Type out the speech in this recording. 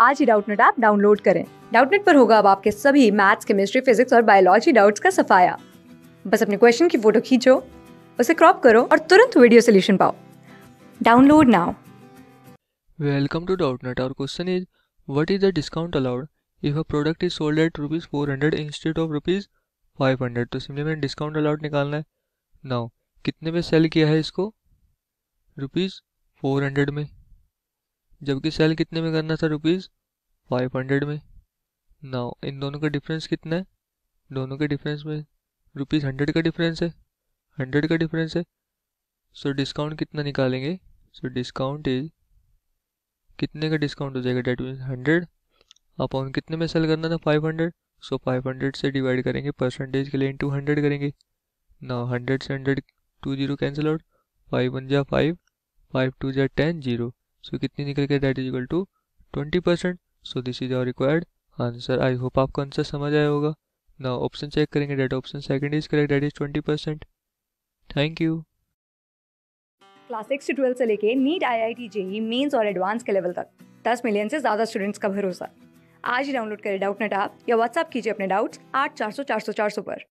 आज ही Doubtnut app download करें डाउटनेट पर होगा अब आपके सभी मैथ्स केमिस्ट्री फिजिक्स और बायोलॉजी डाउट्स का सफाया बस अपने क्वेश्चन की फोटो खींचो उसे क्रॉप करो और तुरंत वीडियो सोल्यूशन पाओ download now welcome to Doubtnut और question is what is the discount allowed if a product is sold at rupees four hundred instead of rupees five hundred तो simply मैंने discount allowed निकालना है now कितने में cell किया है इसको रुपीज़ फोर हंड्रेड में जबकि सेल कितने में करना था रुपीज़ फाइव हंड्रेड में नाउ इन दोनों का डिफरेंस कितना है दोनों के डिफरेंस में रुपीज़ हंड्रेड का डिफरेंस है हंड्रेड का डिफरेंस है सो so, डिस्काउंट कितना निकालेंगे सो डिस्काउंट इज कितने का डिस्काउंट हो जाएगा डेट मीन हंड्रेड अपॉन कितने में सेल करना था five hundred so five hundred से डिवाइड करेंगे परसेंटेज के लिए इन टू हंड्रेड करेंगे ना हंड्रेड से hundred two zero cancel out five one जै फाइव फाइव टू जै टेन जीरो सो कितनी निकल के that is equal to twenty percent so this is our required answer I hope आपको answer समझ आया होगा ना ऑप्शन चेक करेंगे that option second is correct that is twenty percent thank you class six से ट्वेल्थ से लेके NEET I I T JEE mains और एडवांस के लेवल तक दस मिलियन से ज़्यादा स्टूडेंट्स का भरोसा आज ही डाउनलोड करें डाउट नेट आप या व्हाट्सअप कीजिए अपने डाउट्स आठ चार सौ चार सौ चार सौ पर